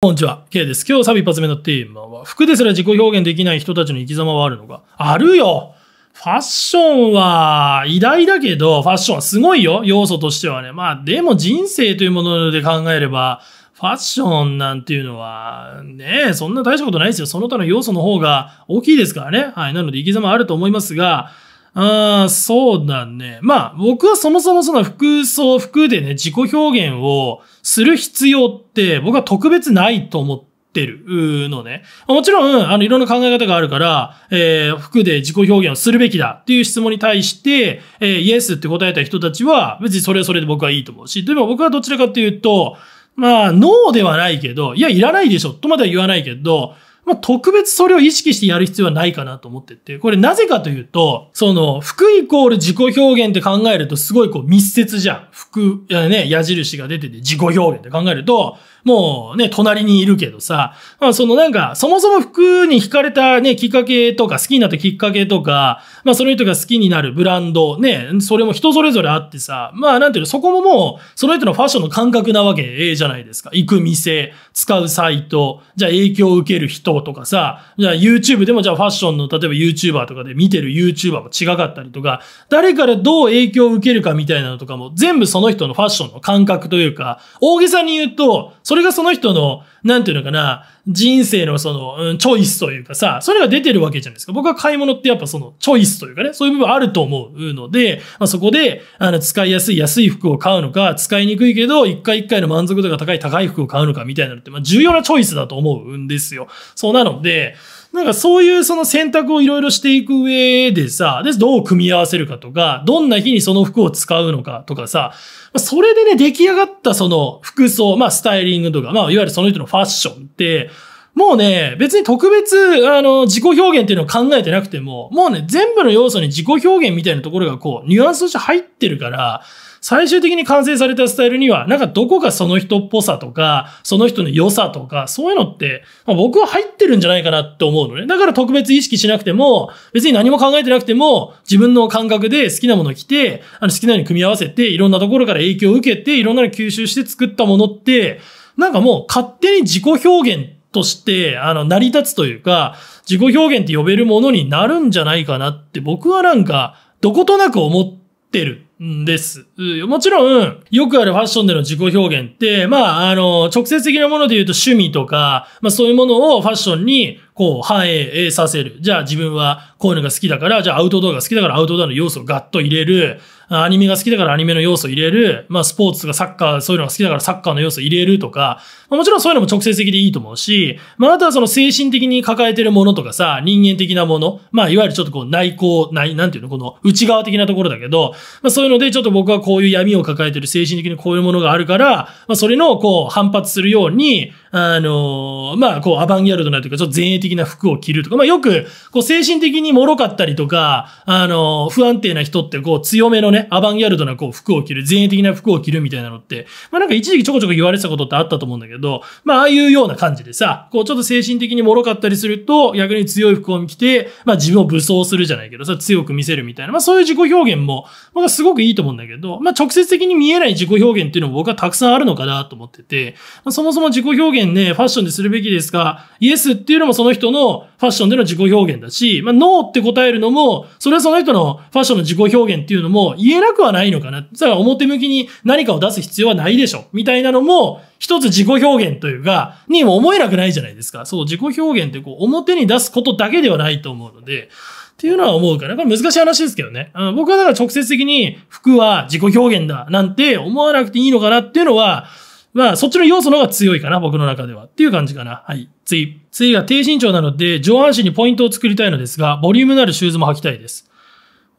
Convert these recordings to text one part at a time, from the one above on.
こんにちは、K です。今日サビ一発目のテーマは、服ですら自己表現できない人たちの生き様はあるのかあるよファッションは偉大だけど、ファッションはすごいよ要素としてはね。まあ、でも人生というもので考えれば、ファッションなんていうのは、ねそんな大したことないですよ。その他の要素の方が大きいですからね。はい。なので、生き様あると思いますが、ああ、そうだね。まあ、僕はそもそもその服装、服でね、自己表現をする必要って、僕は特別ないと思って、るのね。もちろん、あの、いろんな考え方があるから、えー、服で自己表現をするべきだっていう質問に対して、えー、イエスって答えた人たちは、別にそれはそれで僕はいいと思うし、でも僕はどちらかっていうと、まあ、ノーではないけど、いや、いらないでしょ、とまでは言わないけど、まあ、特別それを意識してやる必要はないかなと思ってて、これなぜかというと、その、服イコール自己表現って考えるとすごいこう密接じゃん。服、ね、矢印が出てて自己表現って考えると、もうね、隣にいるけどさ、まあそのなんか、そもそも服に惹かれたね、きっかけとか、好きになったきっかけとか、まあその人が好きになるブランド、ね、それも人それぞれあってさ、まあなんていうの、そこももう、その人のファッションの感覚なわけじゃないですか。行く店、使うサイト、じゃあ影響を受ける人とかさ、じゃあ YouTube でもじゃあファッションの、例えば YouTuber とかで見てる YouTuber も違かったりとか、誰からどう影響を受けるかみたいなのとかも、全部その人のファッションの感覚というか、大げさに言うと、それそれがその人の、なんていうのかな、人生のその、うん、チョイスというかさ、それが出てるわけじゃないですか。僕は買い物ってやっぱその、チョイスというかね、そういう部分あると思うので、まあ、そこで、あの、使いやすい安い服を買うのか、使いにくいけど、一回一回の満足度が高い高い服を買うのかみたいなのって、まあ、重要なチョイスだと思うんですよ。そうなので、なんかそういうその選択をいろいろしていく上でさ、で、どう組み合わせるかとか、どんな日にその服を使うのかとかさ、それでね、出来上がったその服装、まあスタイリングとか、まあいわゆるその人のファッションって、もうね、別に特別、あの、自己表現っていうのを考えてなくても、もうね、全部の要素に自己表現みたいなところがこう、ニュアンスとして入ってるから、最終的に完成されたスタイルには、なんかどこかその人っぽさとか、その人の良さとか、そういうのって、まあ、僕は入ってるんじゃないかなって思うのね。だから特別意識しなくても、別に何も考えてなくても、自分の感覚で好きなもの着て、あの好きなように組み合わせて、いろんなところから影響を受けて、いろんなの吸収して作ったものって、なんかもう勝手に自己表現として、あの、成り立つというか、自己表現って呼べるものになるんじゃないかなって僕はなんか、どことなく思ってるです。もちろん、よくあるファッションでの自己表現って、まあ、あの、直接的なもので言うと趣味とか、まあそういうものをファッションにこう反映させる。じゃあ自分はこういうのが好きだから、じゃあアウトドアが好きだからアウトドアの要素をガッと入れる。アニメが好きだからアニメの要素を入れる。まあスポーツとかサッカー、そういうのが好きだからサッカーの要素を入れるとか、まあ、もちろんそういうのも直接的でいいと思うし、まああとはその精神的に抱えてるものとかさ、人間的なもの、まあいわゆるちょっとこう内向、内、なんていうの、この内側的なところだけど、まあそういうのでちょっと僕はこういう闇を抱えてる精神的にこういうものがあるから、まあそれのこう反発するように、あのー、まあ、こう、アバンギャルドなというか、ちょっと前衛的な服を着るとか、まあ、よく、こう、精神的に脆かったりとか、あのー、不安定な人って、こう、強めのね、アバンギャルドな、こう、服を着る、前衛的な服を着るみたいなのって、まあ、なんか一時期ちょこちょこ言われてたことってあったと思うんだけど、まあ、ああいうような感じでさ、こう、ちょっと精神的に脆かったりすると、逆に強い服を着て、まあ、自分を武装するじゃないけどさ、強く見せるみたいな、まあ、そういう自己表現も、僕はすごくいいと思うんだけど、まあ、直接的に見えない自己表現っていうのも僕はたくさんあるのかなと思ってて、まあ、そもそも自己表現現ね、ファッションでするべきですが、イエスっていうのもその人のファッションでの自己表現だし、まあ、ノーって答えるのも、それはその人のファッションの自己表現っていうのも言えなくはないのかな。だから表向きに何かを出す必要はないでしょ。みたいなのも、一つ自己表現というか、にも思えなくないじゃないですか。そう、自己表現ってこう、表に出すことだけではないと思うので、っていうのは思うから、これ難しい話ですけどね。僕はだから直接的に服は自己表現だなんて思わなくていいのかなっていうのは、まあ、そっちの要素の方が強いかな、僕の中では。っていう感じかな。はい。次。次が低身長なので、上半身にポイントを作りたいのですが、ボリュームのあるシューズも履きたいです。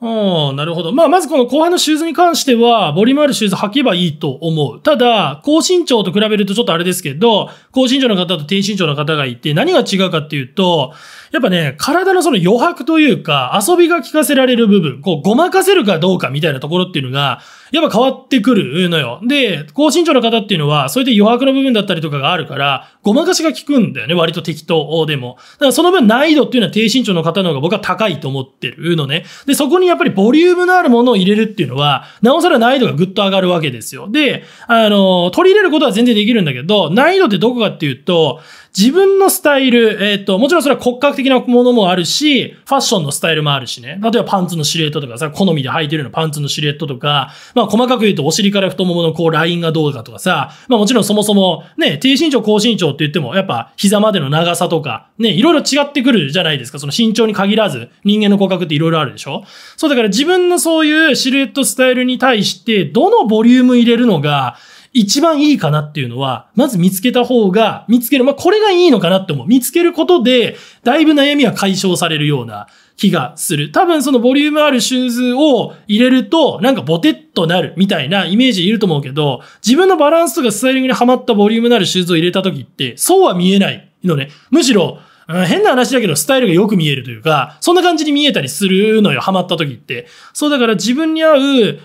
うん、なるほど。まあ、まずこの後半のシューズに関しては、ボリュームあるシューズ履けばいいと思う。ただ、高身長と比べるとちょっとあれですけど、高身長の方と低身長の方がいて、何が違うかっていうと、やっぱね、体のその余白というか、遊びが効かせられる部分、こう、ごまかせるかどうかみたいなところっていうのが、やっぱ変わってくるのよ。で、高身長の方っていうのは、それで余白の部分だったりとかがあるから、ごまかしが効くんだよね、割と適当でも。だからその分難易度っていうのは低身長の方の方が僕は高いと思ってるのね。で、そこにやっぱりボリュームのあるものを入れるっていうのは、なおさら難易度がぐっと上がるわけですよ。で、あの、取り入れることは全然できるんだけど、難易度ってどこかっていうと、自分のスタイル、えっ、ー、と、もちろんそれは骨格的なものもあるし、ファッションのスタイルもあるしね。例えばパンツのシルエットとかさ、好みで履いてるのパンツのシルエットとか、まあ細かく言うとお尻から太もものこうラインがどうかとかさ、まあもちろんそもそもね、低身長高身長って言ってもやっぱ膝までの長さとか、ね、いろいろ違ってくるじゃないですか。その身長に限らず人間の骨格っていろいろあるでしょそうだから自分のそういうシルエットスタイルに対してどのボリューム入れるのが、一番いいかなっていうのは、まず見つけた方が、見つける。まあ、これがいいのかなって思う。見つけることで、だいぶ悩みは解消されるような気がする。多分そのボリュームあるシューズを入れると、なんかボテッとなるみたいなイメージいると思うけど、自分のバランスとかスタイリングにはまったボリュームのあるシューズを入れた時って、そうは見えないのね。むしろ、うん、変な話だけどスタイルがよく見えるというか、そんな感じに見えたりするのよ、ハマった時って。そうだから自分に合う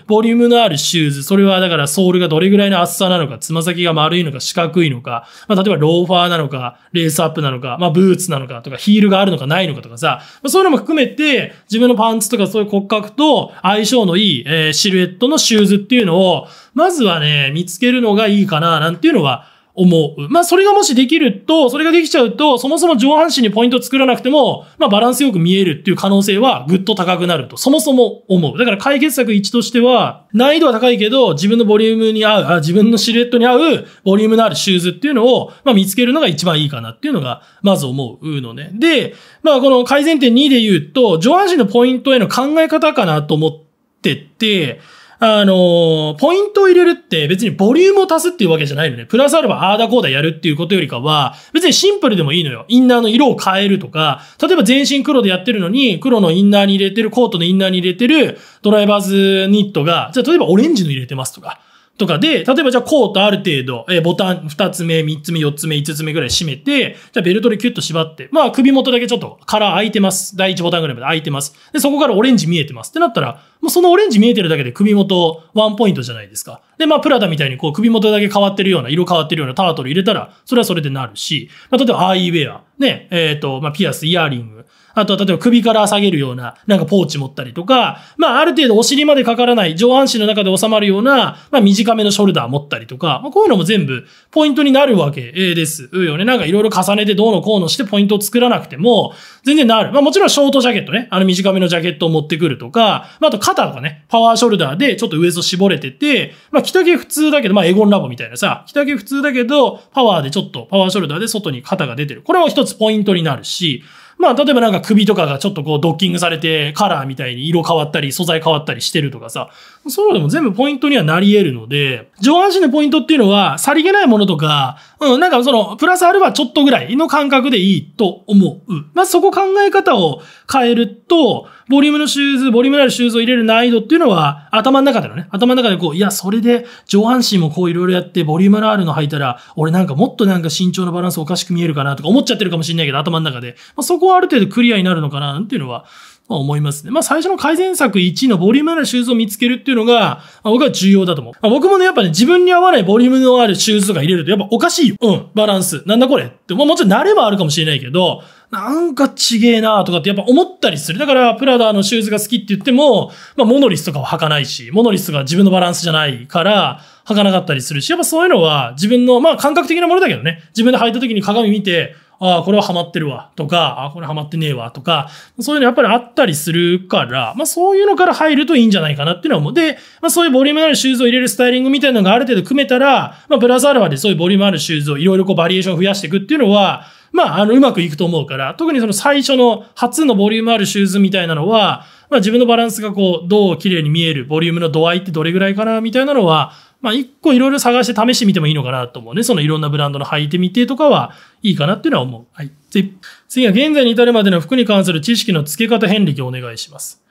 ボリュームのあるシューズ、それはだからソールがどれぐらいの厚さなのか、つま先が丸いのか四角いのか、まあ、例えばローファーなのか、レースアップなのか、まあ、ブーツなのかとか、ヒールがあるのかないのかとかさ、まあ、そういうのも含めて、自分のパンツとかそういう骨格と相性のいい、えー、シルエットのシューズっていうのを、まずはね、見つけるのがいいかな、なんていうのは、思う。まあ、それがもしできると、それができちゃうと、そもそも上半身にポイント作らなくても、まあ、バランスよく見えるっていう可能性はぐっと高くなると、そもそも思う。だから解決策1としては、難易度は高いけど、自分のボリュームに合う、あ自分のシルエットに合う、ボリュームのあるシューズっていうのを、まあ、見つけるのが一番いいかなっていうのが、まず思うのね。で、まあ、この改善点2で言うと、上半身のポイントへの考え方かなと思ってて、あの、ポイントを入れるって別にボリュームを足すっていうわけじゃないのね。プラスアルファ、あーだこうだやるっていうことよりかは、別にシンプルでもいいのよ。インナーの色を変えるとか、例えば全身黒でやってるのに、黒のインナーに入れてる、コートのインナーに入れてるドライバーズニットが、じゃあ例えばオレンジの入れてますとか。とかで、例えばじゃあコートある程度、えー、ボタン2つ目、3つ目、4つ目、5つ目ぐらい締めて、じゃあベルトでキュッと縛って、まあ首元だけちょっとカラー開いてます。第1ボタンぐらいまで開いてます。で、そこからオレンジ見えてますってなったら、もうそのオレンジ見えてるだけで首元ワンポイントじゃないですか。で、まあ、プラダみたいにこう首元だけ変わってるような、色変わってるようなタートル入れたら、それはそれでなるし、まあ、例えばアーイウェア、ね、えっ、ー、と、まあ、ピアス、イヤーリング、あとは例えば首から下げるような、なんかポーチ持ったりとか、まあある程度お尻までかからない上半身の中で収まるような、まあ短めのショルダー持ったりとか、まあこういうのも全部ポイントになるわけですよね。なんかいろいろ重ねてどうのこうのしてポイントを作らなくても、全然なる。まあもちろんショートジャケットね、あの短めのジャケットを持ってくるとか、まああと肩とかね、パワーショルダーでちょっとウエスト絞れてて、まあ着丈普通だけど、まあエゴンラボみたいなさ、着丈普通だけど、パワーでちょっとパワーショルダーで外に肩が出てる。これも一つポイントになるし、まあ、例えばなんか首とかがちょっとこうドッキングされて、カラーみたいに色変わったり、素材変わったりしてるとかさ、そういうのも全部ポイントにはなり得るので、上半身のポイントっていうのは、さりげないものとか、うん、なんかその、プラスアルファちょっとぐらいの感覚でいいと思う。まあ、そこ考え方を変えると、ボリュームのシューズ、ボリュームのあるシューズを入れる難易度っていうのは、頭の中でのね、頭の中でこう、いや、それで上半身もこういろいろやって、ボリュームのあるの履いたら、俺なんかもっとなんか身長のバランスおかしく見えるかなとか思っちゃってるかもしれないけど、頭の中で。まあ、そこはある程度クリアになるのかな、なんていうのは、まあ、思いますね。まあ、最初の改善策1のボリュームのあるシューズを見つけるっていうのが、まあ、僕は重要だと思う。まあ、僕もね、やっぱね、自分に合わないボリュームのあるシューズとか入れると、やっぱおかしいよ。うん、バランス。なんだこれって、まあ、もちろん慣れもあるかもしれないけど、なんかちげえなとかってやっぱ思ったりする。だから、プラダのシューズが好きって言っても、まあ、モノリスとかは履かないし、モノリスが自分のバランスじゃないから、履かなかったりするし、やっぱそういうのは自分の、まあ、感覚的なものだけどね、自分で履いた時に鏡見て、ああ、これはハマってるわ、とか、ああ、これハマってねえわ、とか、そういうのやっぱりあったりするから、まあそういうのから入るといいんじゃないかなっていうのは思う。で、まあそういうボリュームのあるシューズを入れるスタイリングみたいなのがある程度組めたら、まあプラスアルファでそういうボリュームあるシューズをいろいろこうバリエーションを増やしていくっていうのは、まあ、あの、うまくいくと思うから、特にその最初の初のボリュームあるシューズみたいなのは、まあ自分のバランスがこう、どう綺麗に見える、ボリュームの度合いってどれぐらいかな、みたいなのは、まあ一個いろいろ探して試してみてもいいのかなと思うね。そのいろんなブランドの履いてみてとかはいいかなっていうのは思う。はい。次は現在に至るまでの服に関する知識の付け方遍歴をお願いします。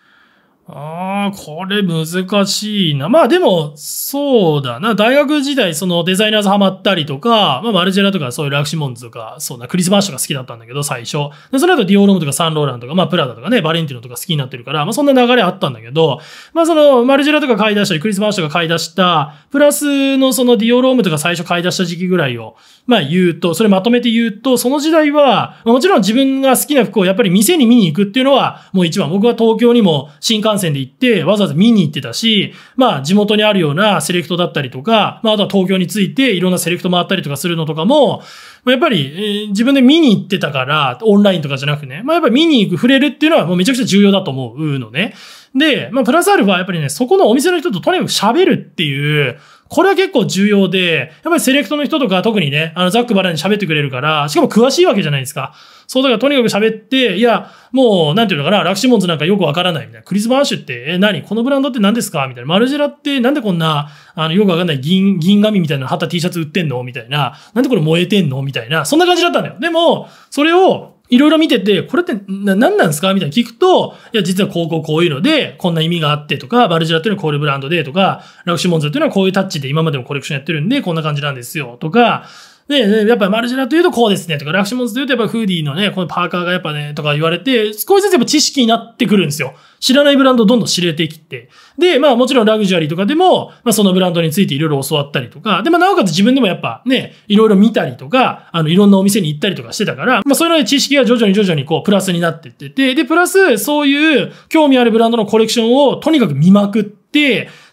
ああ、これ難しいな。まあでも、そうだな。大学時代、そのデザイナーズハマったりとか、まあマルジェラとかそういうラクシモンズとか、そうな、クリスマッシュが好きだったんだけど、最初。で、その後ディオロームとかサンローランとか、まあプラダとかね、バレンティノとか好きになってるから、まあそんな流れあったんだけど、まあそのマルジェラとか買い出したり、クリスマッシュが買い出した、プラスのそのディオロームとか最初買い出した時期ぐらいを、まあ言うと、それまとめて言うと、その時代は、もちろん自分が好きな服をやっぱり店に見に行くっていうのは、もう一番。僕は東京にも新幹観戦で行って、わざわざ見に行ってたし、まあ、地元にあるようなセレクトだったりとか、まあ、あとは東京についていろんなセレクト回ったりとかするのとかも、やっぱり、自分で見に行ってたから、オンラインとかじゃなくね、まあ、やっぱり見に行く、触れるっていうのはもうめちゃくちゃ重要だと思うのね。で、まあ、プラスアルファ、はやっぱりね、そこのお店の人ととにかく喋るっていう、これは結構重要で、やっぱりセレクトの人とか特にね、あの、ザックバラに喋ってくれるから、しかも詳しいわけじゃないですか。そう、だからとにかく喋って、いや、もう、なんていうのかな、ラクシモンズなんかよくわからないみたいな。クリス・バーシュって、え、何このブランドって何ですかみたいな。マルジェラってなんでこんな、あの、よくわかんない銀、銀紙みたいなの貼った T シャツ売ってんのみたいな。なんでこれ燃えてんのみたいな。そんな感じだったんだよ。でも、それを、いろいろ見てて、これってな、何なんですかみたいな聞くと、いや、実はこうこうこういうので、こんな意味があってとか、バルジラっていうのはこういうブランドでとか、ラクシモンズっていうのはこういうタッチで今までもコレクションやってるんで、こんな感じなんですよとか、ね、やっぱマルジェラというとこうですねとか、ラクシモンズというとやっぱフーディーのね、このパーカーがやっぱね、とか言われて、少しずつやっぱ知識になってくるんですよ。知らないブランドをどんどん知れてきて。で、まあもちろんラグジュアリーとかでも、まあそのブランドについていろいろ教わったりとか、で、まあなおかつ自分でもやっぱね、いろいろ見たりとか、あの、いろんなお店に行ったりとかしてたから、まあそういうので知識が徐々に徐々にこう、プラスになってってて、で、プラスそういう興味あるブランドのコレクションをとにかく見まくって、、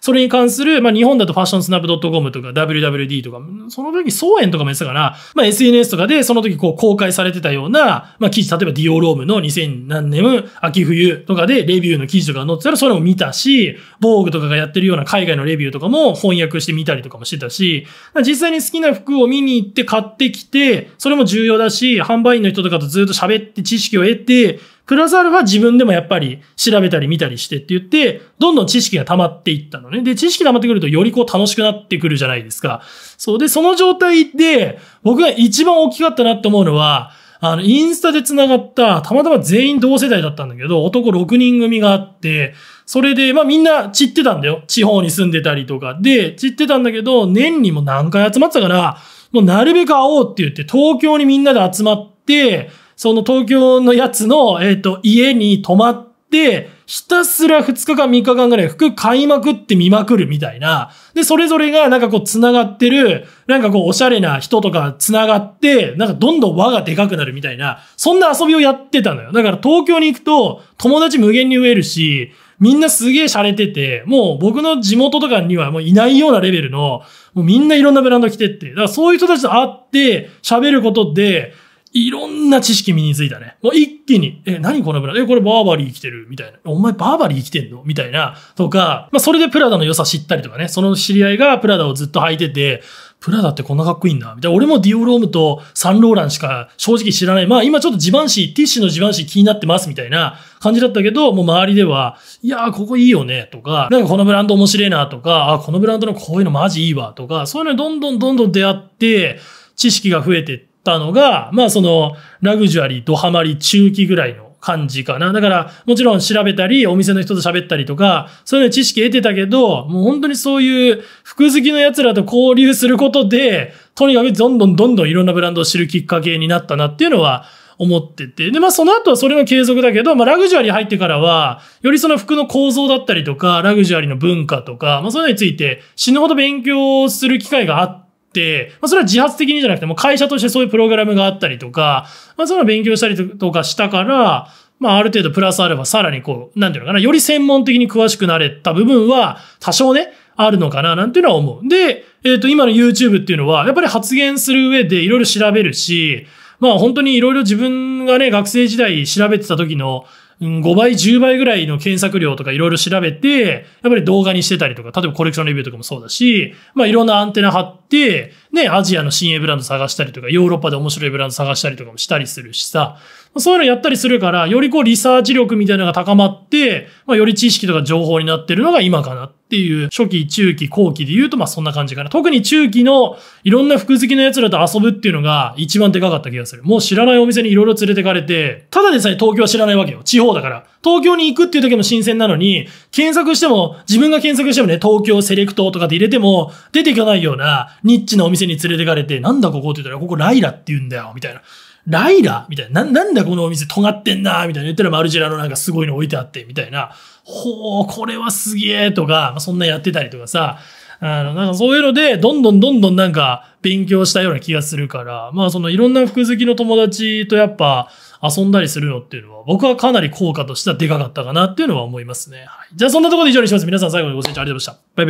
それに関する、まあ、日本だとファッションスナップ .com とか WWD とか、その時、総園とかもやってたから、まあ、SNS とかでその時こう公開されてたような、まあ、記事、例えばディオロームの2000何年秋冬とかでレビューの記事とか載ってたらそれも見たし、防具とかがやってるような海外のレビューとかも翻訳してみたりとかもしてたし、実際に好きな服を見に行って買ってきて、それも重要だし、販売員の人とかとずっと喋って知識を得て、プラスアルファ自分でもやっぱり調べたり見たりしてって言って、どんどん知識が溜まっていったのね。で、知識溜まってくるとよりこう楽しくなってくるじゃないですか。そう。で、その状態で、僕が一番大きかったなって思うのは、あの、インスタで繋がった、たまたま全員同世代だったんだけど、男6人組があって、それで、まあみんな散ってたんだよ。地方に住んでたりとか。で、散ってたんだけど、年にも何回集まってたから、もうなるべく会おうって言って、東京にみんなで集まって、その東京のやつの、えっ、ー、と、家に泊まって、ひたすら2日間3日間ぐらい服買いまくって見まくるみたいな。で、それぞれがなんかこう繋がってる、なんかこうおしゃれな人とか繋がって、なんかどんどん輪がでかくなるみたいな、そんな遊びをやってたのよ。だから東京に行くと友達無限に増えるし、みんなすげえ洒落てて、もう僕の地元とかにはもういないようなレベルの、もうみんないろんなブランド着てって。だからそういう人たちと会って喋ることで、いろんな知識身についたね。もう一気に、え、何このブランドえ、これバーバリー生きてるみたいな。お前バーバリー生きてんのみたいな。とか、まあそれでプラダの良さ知ったりとかね。その知り合いがプラダをずっと履いてて、プラダってこんなかっこいいんだ。みたいな。俺もディオロームとサンローランしか正直知らない。まあ今ちょっとジバンシー、ティッシュのジバンシー気になってますみたいな感じだったけど、もう周りでは、いやーここいいよねとか、なんかこのブランド面白いなとか、あ、このブランドのこういうのマジいいわとか、そういうのにどんどんどんどん出会って、知識が増えてって、ったのが、まあその、ラグジュアリー、ドハマり、中期ぐらいの感じかな。だから、もちろん調べたり、お店の人と喋ったりとか、そういう知識得てたけど、もう本当にそういう服好きの奴らと交流することで、とにかくどんどんどんどんいろんなブランドを知るきっかけになったなっていうのは、思ってて。で、まあその後はそれの継続だけど、まあラグジュアリー入ってからは、よりその服の構造だったりとか、ラグジュアリーの文化とか、まあそういうのについて死ぬほど勉強する機会があって、、まあ、それは自発的にじゃなくて、も会社としてそういうプログラムがあったりとか、まあ、その勉強したりとかしたから、まあ、ある程度プラスアルファ、さらにこう、なんていうのかな、より専門的に詳しくなれた部分は、多少ね、あるのかな、なんていうのは思う。で、えっ、ー、と、今の YouTube っていうのは、やっぱり発言する上でいろいろ調べるし、まあ本当にいろいろ自分がね、学生時代調べてた時の、5倍、10倍ぐらいの検索量とかいろいろ調べて、やっぱり動画にしてたりとか、例えばコレクションレビューとかもそうだし、まあいろんなアンテナ張って、ね、アジアの新鋭ブランド探したりとか、ヨーロッパで面白いブランド探したりとかもしたりするしさ、そういうのやったりするから、よりこうリサーチ力みたいなのが高まって、まあ、より知識とか情報になってるのが今かなっていう、初期、中期、後期で言うと、まあそんな感じかな。特に中期のいろんな服好きの奴らと遊ぶっていうのが一番でかかった気がする。もう知らないお店にいろいろ連れてかれて、ただでさえ東京は知らないわけよ。地方だから。東京に行くっていう時も新鮮なのに、検索しても、自分が検索してもね、東京セレクトとかで入れても、出ていかないような、ニッチなお店に連れてかれて、なんだここって言ったら、ここライラって言うんだよ、みたいな。ライラみたいな。なんだこのお店尖ってんなみたいな。言ったらマルジェラのなんかすごいの置いてあって、みたいな。ほう、これはすげえとか、まあ、そんなやってたりとかさ。あの、なんかそういうので、どんどんどんどんなんか勉強したような気がするから、まあそのいろんな服好きの友達とやっぱ、遊んだりするのっていうのは、僕はかなり効果としてはでかかったかなっていうのは思いますね。はい、じゃあそんなところで以上にします。皆さん最後までご清聴ありがとうございました。バイバイ。